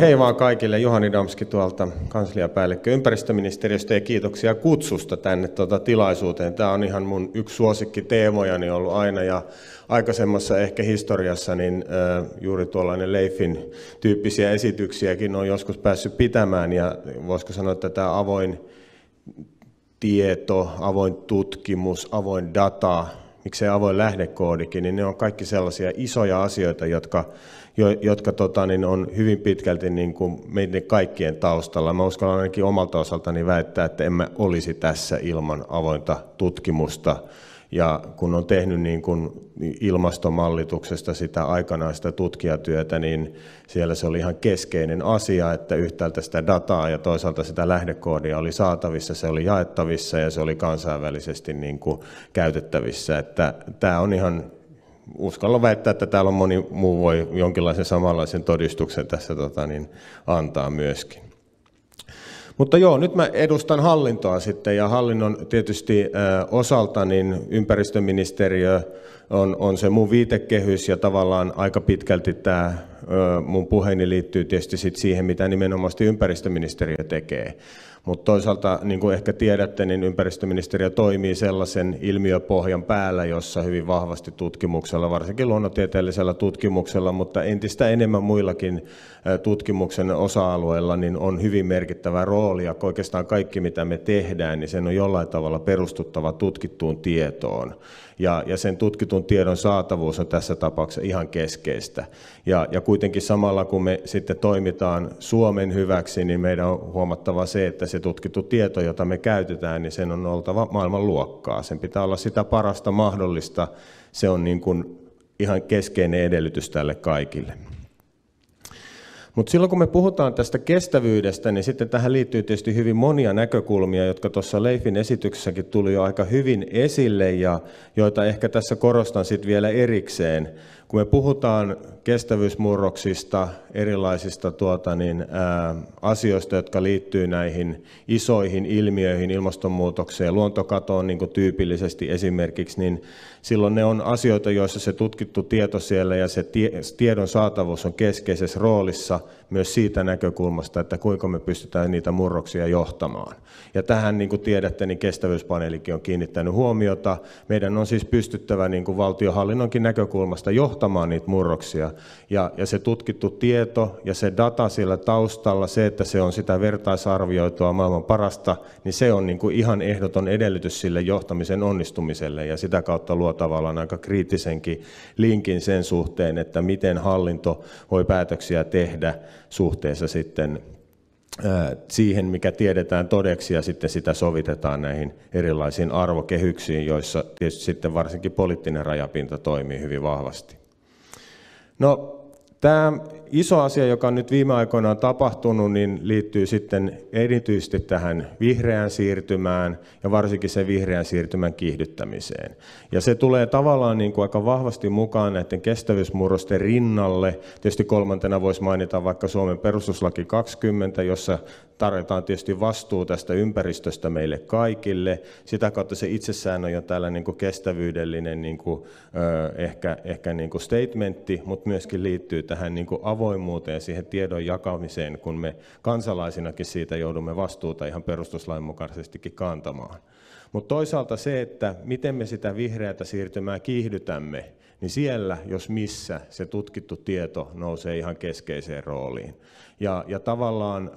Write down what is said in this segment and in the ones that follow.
Hei vaan kaikille, Juhani Damski tuolta kansliapäällikkö ympäristöministeriöstä ja kiitoksia kutsusta tänne tuota tilaisuuteen. Tämä on ihan mun yksi suosikki teemojani ollut aina ja aikaisemmassa ehkä historiassa niin juuri tuollainen Leifin tyyppisiä esityksiäkin on joskus päässyt pitämään ja voisiko sanoa, että tämä avoin tieto, avoin tutkimus, avoin data, miksei avoin lähdekoodikin, niin ne on kaikki sellaisia isoja asioita, jotka, jo, jotka tota, niin on hyvin pitkälti niin kuin meidän kaikkien taustalla. Mä uskallan ainakin omalta osaltani väittää, että emme olisi tässä ilman avointa tutkimusta ja kun on tehnyt niin kuin ilmastomallituksesta sitä aikanaista tutkijatyötä, niin siellä se oli ihan keskeinen asia, että yhtäältä sitä dataa ja toisaalta sitä lähdekoodia oli saatavissa, se oli jaettavissa ja se oli kansainvälisesti niin kuin käytettävissä. Että tämä on ihan uskallan väittää, että täällä on moni muu voi jonkinlaisen samanlaisen todistuksen tässä tota, niin, antaa myöskin. Mutta joo, nyt mä edustan hallintoa sitten ja hallinnon tietysti osalta niin ympäristöministeriö on, on se mun viitekehys ja tavallaan aika pitkälti tämä mun puheeni liittyy tietysti sit siihen, mitä nimenomaan ympäristöministeriö tekee. Mutta toisaalta, niin kuin ehkä tiedätte, niin ympäristöministeriö toimii sellaisen ilmiöpohjan päällä, jossa hyvin vahvasti tutkimuksella, varsinkin luonnontieteellisellä tutkimuksella, mutta entistä enemmän muillakin tutkimuksen osa-alueilla, niin on hyvin merkittävä rooli ja oikeastaan kaikki mitä me tehdään, niin sen on jollain tavalla perustuttava tutkittuun tietoon. Ja, ja sen tutkitun tiedon saatavuus on tässä tapauksessa ihan keskeistä. Ja, ja kuitenkin samalla kun me sitten toimitaan Suomen hyväksi, niin meidän on huomattava se, että se se tutkittu tieto, jota me käytetään, niin sen on oltava maailman luokkaa. Sen pitää olla sitä parasta mahdollista. Se on niin kuin ihan keskeinen edellytys tälle kaikille. Mutta silloin kun me puhutaan tästä kestävyydestä, niin sitten tähän liittyy tietysti hyvin monia näkökulmia, jotka tuossa Leifin esityksessäkin tuli jo aika hyvin esille ja joita ehkä tässä korostan sitten vielä erikseen, kun me puhutaan kestävyysmurroksista, erilaisista tuota niin, ää, asioista, jotka liittyy näihin isoihin ilmiöihin, ilmastonmuutokseen, luontokatoon niin kuin tyypillisesti esimerkiksi, niin silloin ne on asioita, joissa se tutkittu tieto siellä ja se tie, tiedon saatavuus on keskeisessä roolissa myös siitä näkökulmasta, että kuinka me pystytään niitä murroksia johtamaan. Ja tähän, niin kuin tiedätte, niin kestävyyspaneelikin on kiinnittänyt huomiota. Meidän on siis pystyttävä niin kuin valtiohallinnonkin näkökulmasta johtamaan niitä murroksia. Ja, ja se tutkittu tieto ja se data sillä taustalla, se, että se on sitä vertaisarvioitua maailman parasta, niin se on niin kuin ihan ehdoton edellytys sille johtamisen onnistumiselle. Ja sitä kautta luo tavallaan aika kriittisenkin linkin sen suhteen, että miten hallinto voi päätöksiä tehdä suhteessa sitten siihen, mikä tiedetään todeksi ja sitten sitä sovitetaan näihin erilaisiin arvokehyksiin, joissa tietysti sitten varsinkin poliittinen rajapinta toimii hyvin vahvasti. No, tämä iso asia, joka nyt viime aikoina on tapahtunut, niin liittyy sitten erityisesti tähän vihreään siirtymään ja varsinkin sen vihreän siirtymän kiihdyttämiseen. Ja se tulee tavallaan niin kuin aika vahvasti mukaan näiden kestävyysmurrosten rinnalle. Tietysti kolmantena voisi mainita vaikka Suomen perustuslaki 20, jossa tarjotaan tietysti vastuu tästä ympäristöstä meille kaikille. Sitä kautta se itsessään on jo tällainen niin kuin kestävyydellinen niin kuin, ehkä, ehkä niin kuin statementti, mutta myöskin liittyy tähän niin kuin avoimuuteen, siihen tiedon jakamiseen, kun me kansalaisinakin siitä joudumme vastuuta ihan perustuslain mukaisestikin kantamaan. Mutta toisaalta se, että miten me sitä vihreätä siirtymää kiihdytämme, niin siellä, jos missä, se tutkittu tieto nousee ihan keskeiseen rooliin. Ja, ja tavallaan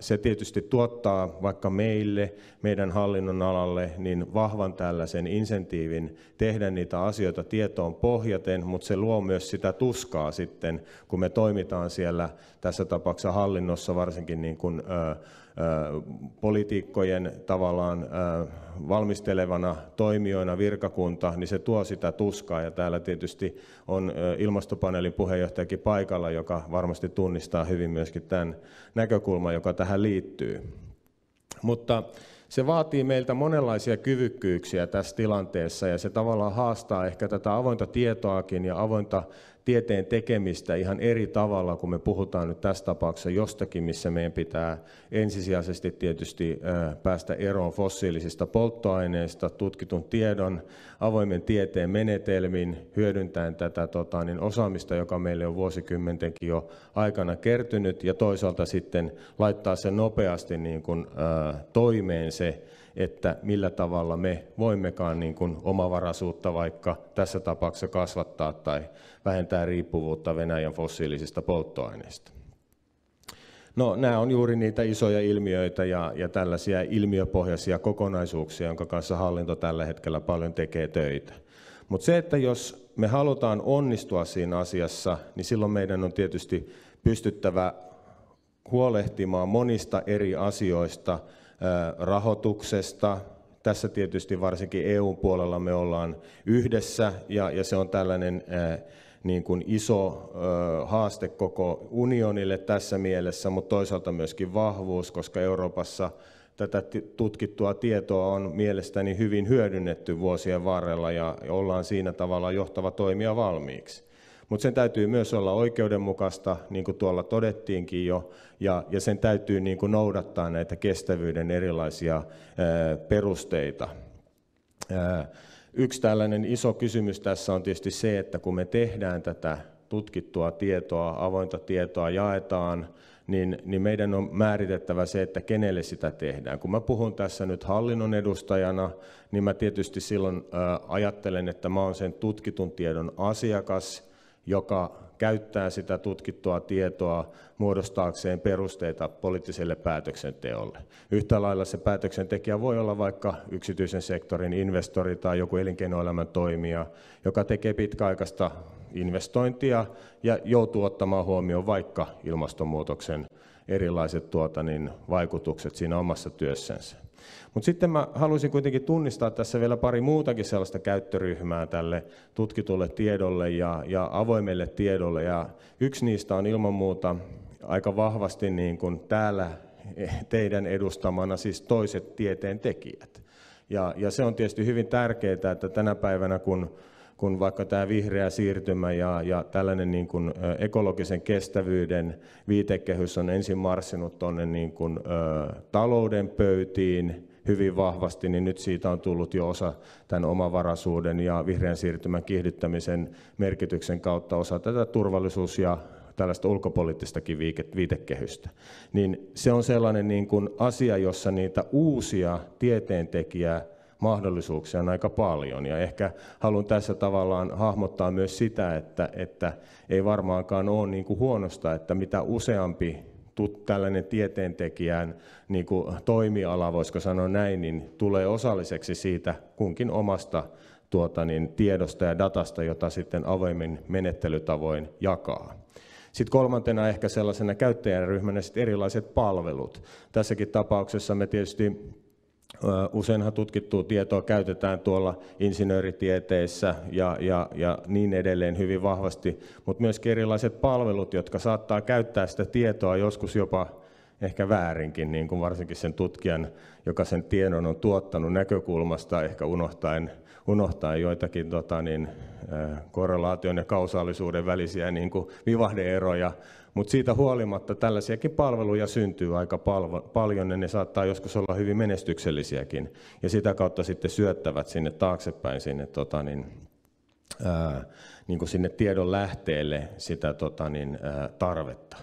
se tietysti tuottaa vaikka meille, meidän hallinnon alalle, niin vahvan tällaisen insentiivin tehdä niitä asioita tietoon pohjaten, mutta se luo myös sitä tuskaa sitten, kun me toimitaan siellä tässä tapauksessa hallinnossa varsinkin niin kuin, ö, poliitikkojen tavallaan valmistelevana toimijoina virkakunta, niin se tuo sitä tuskaa. Ja täällä tietysti on ilmastopaneelin puheenjohtajakin paikalla, joka varmasti tunnistaa hyvin myöskin tämän näkökulman, joka tähän liittyy. Mutta se vaatii meiltä monenlaisia kyvykkyyksiä tässä tilanteessa ja se tavallaan haastaa ehkä tätä avointa tietoakin ja avointa tieteen tekemistä ihan eri tavalla, kun me puhutaan nyt tässä tapauksessa jostakin, missä meidän pitää ensisijaisesti tietysti päästä eroon fossiilisista polttoaineista, tutkitun tiedon, avoimen tieteen menetelmin, hyödyntäen tätä tota, niin osaamista, joka meille on vuosikymmentenkin jo aikana kertynyt, ja toisaalta sitten laittaa se nopeasti niin kuin, ää, toimeen se että millä tavalla me voimmekaan niin kuin omavaraisuutta vaikka tässä tapauksessa kasvattaa tai vähentää riippuvuutta Venäjän fossiilisista polttoaineista. No, nämä on juuri niitä isoja ilmiöitä ja, ja tällaisia ilmiöpohjaisia kokonaisuuksia, jonka kanssa hallinto tällä hetkellä paljon tekee töitä. Mutta se, että jos me halutaan onnistua siinä asiassa, niin silloin meidän on tietysti pystyttävä huolehtimaan monista eri asioista rahoituksesta. Tässä tietysti varsinkin EU-puolella me ollaan yhdessä ja, ja se on tällainen niin kuin iso haaste koko unionille tässä mielessä, mutta toisaalta myöskin vahvuus, koska Euroopassa tätä tutkittua tietoa on mielestäni hyvin hyödynnetty vuosien varrella ja ollaan siinä tavalla johtava toimija valmiiksi. Mutta sen täytyy myös olla oikeudenmukaista, niin kuin tuolla todettiinkin jo, ja, ja sen täytyy niin kuin noudattaa näitä kestävyyden erilaisia ää, perusteita. Ää, yksi tällainen iso kysymys tässä on tietysti se, että kun me tehdään tätä tutkittua tietoa, avointa tietoa jaetaan, niin, niin meidän on määritettävä se, että kenelle sitä tehdään. Kun mä puhun tässä nyt hallinnon edustajana, niin mä tietysti silloin ajattelen, että mä oon sen tutkitun tiedon asiakas, joka käyttää sitä tutkittua tietoa muodostaakseen perusteita poliittiselle päätöksenteolle. Yhtä lailla se päätöksentekijä voi olla vaikka yksityisen sektorin investori tai joku elinkeinoelämän toimija, joka tekee pitkäaikaista investointia ja joutuu ottamaan huomioon vaikka ilmastonmuutoksen erilaiset tuota, niin, vaikutukset siinä omassa työssänsä. Mutta sitten mä haluaisin kuitenkin tunnistaa tässä vielä pari muutakin sellaista käyttöryhmää tälle tutkitulle tiedolle ja, ja avoimelle tiedolle. Ja yksi niistä on ilman muuta aika vahvasti niin kuin täällä teidän edustamana, siis toiset tieteen tekijät. Ja, ja se on tietysti hyvin tärkeää, että tänä päivänä kun kun vaikka tämä vihreä siirtymä ja, ja tällainen niin kuin ekologisen kestävyyden viitekehys on ensin marssinut tuonne niin kuin, ö, talouden pöytiin hyvin vahvasti, niin nyt siitä on tullut jo osa tämän omavaraisuuden ja vihreän siirtymän kiihdyttämisen merkityksen kautta osa tätä turvallisuus- ja tällaista ulkopoliittistakin viitekehystä. Niin se on sellainen niin kuin asia, jossa niitä uusia tieteentekijää mahdollisuuksia on aika paljon. Ja ehkä haluan tässä tavallaan hahmottaa myös sitä, että, että ei varmaankaan ole niin kuin huonosta, että mitä useampi tällainen tieteentekijän niin kuin toimiala, voisiko sanoa näin, niin tulee osalliseksi siitä kunkin omasta tuota, niin tiedosta ja datasta, jota sitten avoimin menettelytavoin jakaa. Sitten kolmantena ehkä sellaisena käyttäjäryhmänä sit erilaiset palvelut. Tässäkin tapauksessa me tietysti Useinhan tutkittua tietoa käytetään tuolla insinööritieteissä ja, ja, ja niin edelleen hyvin vahvasti, mutta myös erilaiset palvelut, jotka saattaa käyttää sitä tietoa joskus jopa ehkä väärinkin, niin kuin varsinkin sen tutkijan, joka sen tiedon on tuottanut näkökulmasta, ehkä unohtaen, unohtaen joitakin tota, niin, korrelaation ja kausaalisuuden välisiä niin kuin vivahdeeroja, mutta siitä huolimatta tällaisiakin palveluja syntyy aika palvo, paljon ja ne saattaa joskus olla hyvin menestyksellisiäkin ja sitä kautta sitten syöttävät sinne taaksepäin sinne tota, niin, ää, niin kuin sinne tiedon lähteelle sitä tota niin, ää, tarvetta.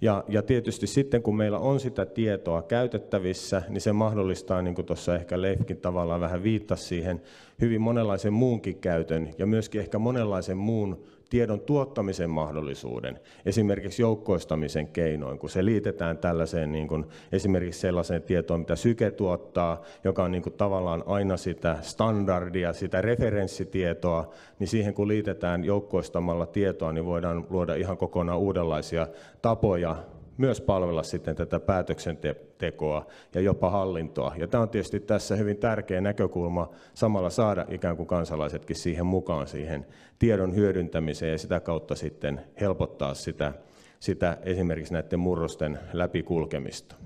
Ja, ja tietysti sitten, kun meillä on sitä tietoa käytettävissä, niin se mahdollistaa, niin kuin tuossa ehkä Leifkin tavallaan vähän viittasi siihen, hyvin monenlaisen muunkin käytön ja myöskin ehkä monenlaisen muun tiedon tuottamisen mahdollisuuden, esimerkiksi joukkoistamisen keinoin, kun se liitetään tällaiseen niin kuin, esimerkiksi sellaiseen tietoon, mitä syke tuottaa, joka on niin kuin, tavallaan aina sitä standardia, sitä referenssitietoa, niin siihen kun liitetään joukkoistamalla tietoa, niin voidaan luoda ihan kokonaan uudenlaisia tapoja myös palvella sitten tätä päätöksentekoa ja jopa hallintoa. Ja tämä on tietysti tässä hyvin tärkeä näkökulma samalla saada ikään kuin kansalaisetkin siihen mukaan siihen tiedon hyödyntämiseen ja sitä kautta sitten helpottaa sitä, sitä esimerkiksi näiden murrosten läpikulkemista.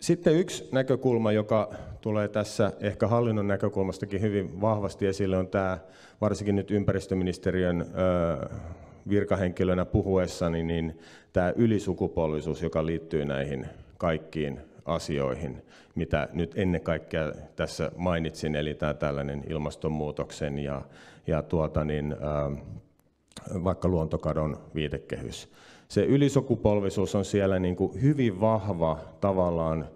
Sitten yksi näkökulma, joka tulee tässä ehkä hallinnon näkökulmastakin hyvin vahvasti esille, on tämä varsinkin nyt ympäristöministeriön virkahenkilönä puhuessani, niin tämä ylisukupolvisuus, joka liittyy näihin kaikkiin asioihin, mitä nyt ennen kaikkea tässä mainitsin, eli tämä tällainen ilmastonmuutoksen ja, ja tuota niin, vaikka luontokadon viitekehys. Se ylisukupolvisuus on siellä niin kuin hyvin vahva tavallaan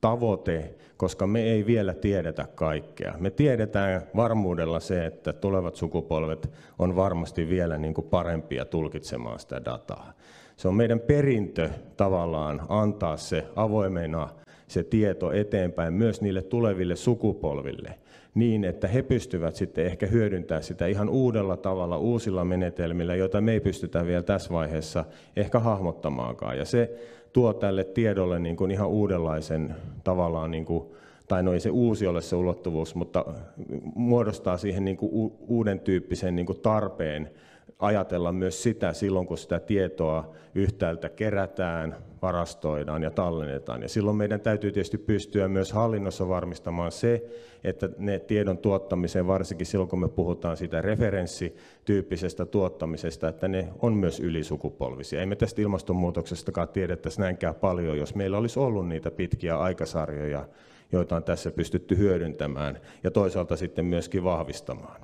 tavoite, koska me ei vielä tiedetä kaikkea. Me tiedetään varmuudella se, että tulevat sukupolvet on varmasti vielä niin kuin parempia tulkitsemaan sitä dataa. Se on meidän perintö tavallaan antaa se avoimena se tieto eteenpäin myös niille tuleville sukupolville niin, että he pystyvät sitten ehkä hyödyntämään sitä ihan uudella tavalla, uusilla menetelmillä, joita me ei pystytä vielä tässä vaiheessa ehkä hahmottamaankaan. Ja se tuo tälle tiedolle niin kuin ihan uudenlaisen tavallaan, niin kuin, tai no ei se uusi ole se ulottuvuus, mutta muodostaa siihen niin kuin uuden tyyppisen niin kuin tarpeen ajatella myös sitä silloin, kun sitä tietoa yhtäältä kerätään, varastoidaan ja tallennetaan. Ja silloin meidän täytyy tietysti pystyä myös hallinnossa varmistamaan se, että ne tiedon tuottamiseen, varsinkin silloin kun me puhutaan siitä referenssityyppisestä tuottamisesta, että ne on myös ylisukupolvisia. Ei me tästä ilmastonmuutoksestakaan tiedettäisi näinkään paljon, jos meillä olisi ollut niitä pitkiä aikasarjoja, joita on tässä pystytty hyödyntämään ja toisaalta sitten myöskin vahvistamaan.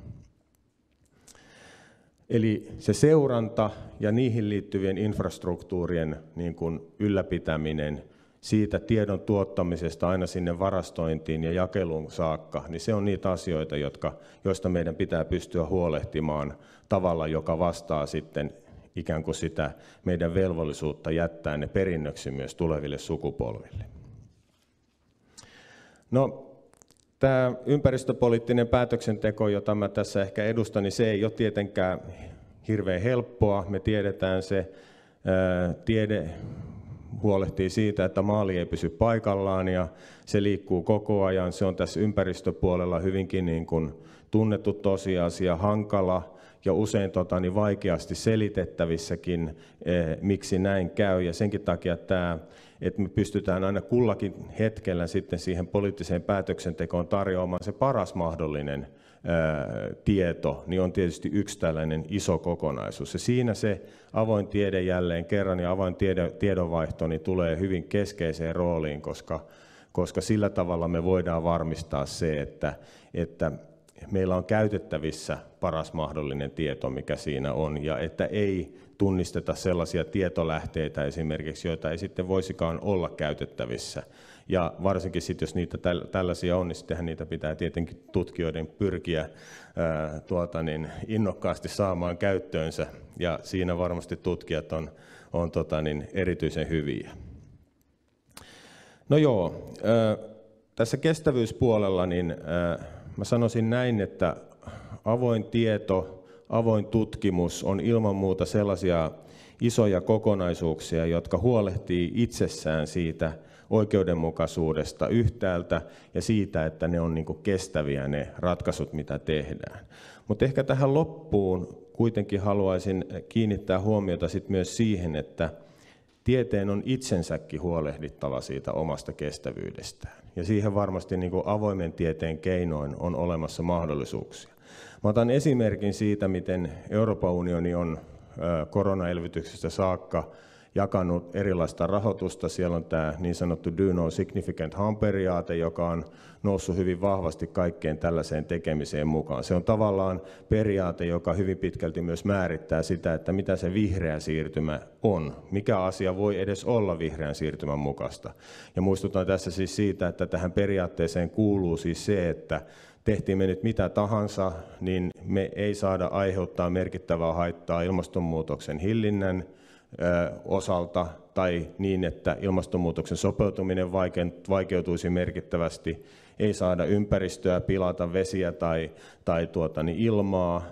Eli se seuranta ja niihin liittyvien infrastruktuurien niin kuin ylläpitäminen siitä tiedon tuottamisesta aina sinne varastointiin ja jakeluun saakka, niin se on niitä asioita, jotka, joista meidän pitää pystyä huolehtimaan tavalla, joka vastaa sitten ikään kuin sitä meidän velvollisuutta jättää ne perinnöksi myös tuleville sukupolville. No, Tämä ympäristöpoliittinen päätöksenteko, jota mä tässä ehkä edustan, niin se ei ole tietenkään hirveän helppoa. Me tiedetään se, tiede huolehtii siitä, että maali ei pysy paikallaan ja se liikkuu koko ajan. Se on tässä ympäristöpuolella hyvinkin niin kuin tunnettu tosiasia, hankala ja usein tota, niin vaikeasti selitettävissäkin, eh, miksi näin käy. Ja senkin takia tämä, että me pystytään aina kullakin hetkellä sitten siihen poliittiseen päätöksentekoon tarjoamaan se paras mahdollinen eh, tieto, niin on tietysti yksi tällainen iso kokonaisuus. Ja siinä se avoin tiede jälleen kerran ja avoin tiede, tiedonvaihto niin tulee hyvin keskeiseen rooliin, koska, koska sillä tavalla me voidaan varmistaa se, että, että meillä on käytettävissä paras mahdollinen tieto, mikä siinä on, ja että ei tunnisteta sellaisia tietolähteitä esimerkiksi, joita ei sitten voisikaan olla käytettävissä. Ja varsinkin sitten, jos niitä tällaisia on, niin sittenhän niitä pitää tietenkin tutkijoiden pyrkiä ää, tuota niin, innokkaasti saamaan käyttöönsä, ja siinä varmasti tutkijat on, on tota niin, erityisen hyviä. No joo, ää, tässä kestävyyspuolella niin ää, Mä sanoisin näin, että avoin tieto, avoin tutkimus on ilman muuta sellaisia isoja kokonaisuuksia, jotka huolehtii itsessään siitä oikeudenmukaisuudesta yhtäältä ja siitä, että ne on niin kestäviä ne ratkaisut, mitä tehdään. Mutta ehkä tähän loppuun kuitenkin haluaisin kiinnittää huomiota sit myös siihen, että tieteen on itsensäkin huolehdittava siitä omasta kestävyydestään. Ja siihen varmasti niin kuin avoimen tieteen keinoin on olemassa mahdollisuuksia. Mä otan esimerkin siitä, miten Euroopan unioni on koronaelvytyksestä saakka jakanut erilaista rahoitusta. Siellä on tämä niin sanottu do no significant harm periaate, joka on noussut hyvin vahvasti kaikkeen tällaiseen tekemiseen mukaan. Se on tavallaan periaate, joka hyvin pitkälti myös määrittää sitä, että mitä se vihreä siirtymä on, mikä asia voi edes olla vihreän siirtymän mukaista. Ja muistutan tässä siis siitä, että tähän periaatteeseen kuuluu siis se, että tehtiin me nyt mitä tahansa, niin me ei saada aiheuttaa merkittävää haittaa ilmastonmuutoksen hillinnän osalta tai niin, että ilmastonmuutoksen sopeutuminen vaikeutuisi merkittävästi, ei saada ympäristöä pilata vesiä tai, tai tuota, niin ilmaa,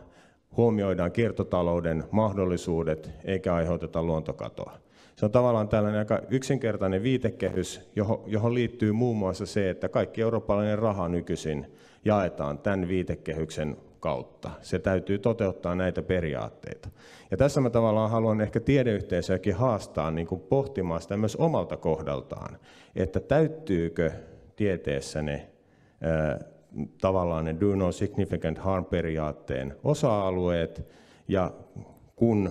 huomioidaan kiertotalouden mahdollisuudet eikä aiheuteta luontokatoa. Se on tavallaan tällainen aika yksinkertainen viitekehys, johon, johon liittyy muun muassa se, että kaikki eurooppalainen raha nykyisin jaetaan tämän viitekehyksen kautta. Se täytyy toteuttaa näitä periaatteita. Ja tässä mä tavallaan haluan ehkä tiedeyhteisöäkin haastaa niin kuin pohtimaan sitä myös omalta kohdaltaan, että täyttyykö tieteessä ne ää, tavallaan ne do no significant harm periaatteen osa-alueet, ja kun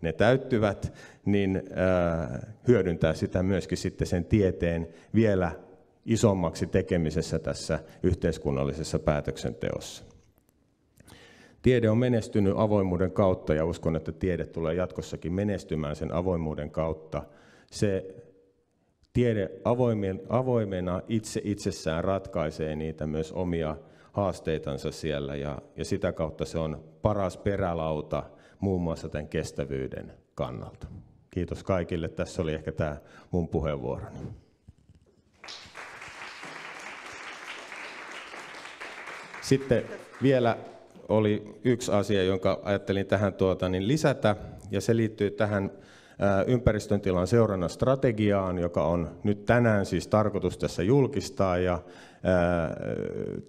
ne täyttyvät, niin ää, hyödyntää sitä myöskin sitten sen tieteen vielä isommaksi tekemisessä tässä yhteiskunnallisessa päätöksenteossa. Tiede on menestynyt avoimuuden kautta ja uskon, että tiede tulee jatkossakin menestymään sen avoimuuden kautta. Se tiede avoimena itse itsessään ratkaisee niitä myös omia haasteitansa siellä ja, ja sitä kautta se on paras perälauta muun muassa tämän kestävyyden kannalta. Kiitos kaikille. Tässä oli ehkä tämä mun puheenvuoroni. Sitten vielä oli yksi asia, jonka ajattelin tähän tuota, niin lisätä, ja se liittyy tähän ympäristön tilan seurannan strategiaan, joka on nyt tänään siis tarkoitus tässä julkistaa. Ja,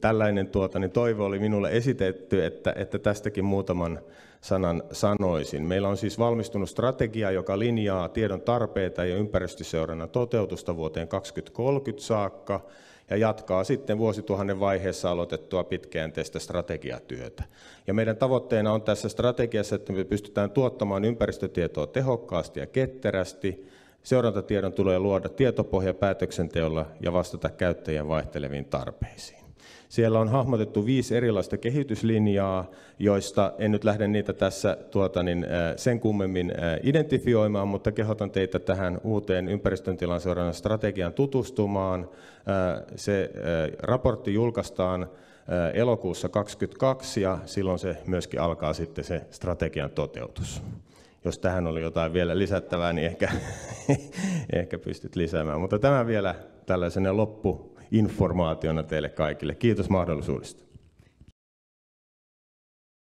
tällainen tuota, niin toivo oli minulle esitetty, että, että tästäkin muutaman sanan sanoisin. Meillä on siis valmistunut strategia, joka linjaa tiedon tarpeita ja ympäristöseurannan toteutusta vuoteen 2030 saakka ja jatkaa sitten vuosituhannen vaiheessa aloitettua pitkäjänteistä strategiatyötä. Ja meidän tavoitteena on tässä strategiassa, että me pystytään tuottamaan ympäristötietoa tehokkaasti ja ketterästi. Seurantatiedon tulee luoda tietopohja päätöksenteolla ja vastata käyttäjien vaihteleviin tarpeisiin. Siellä on hahmotettu viisi erilaista kehityslinjaa, joista en nyt lähde niitä tässä tuota, niin, sen kummemmin identifioimaan, mutta kehotan teitä tähän uuteen ympäristön tilan strategian tutustumaan. Se raportti julkaistaan elokuussa 2022 ja silloin se myöskin alkaa sitten se strategian toteutus. Jos tähän oli jotain vielä lisättävää, niin ehkä, ehkä pystyt lisäämään. Mutta tämä vielä tällaisena loppu informaationa teille kaikille. Kiitos mahdollisuudesta.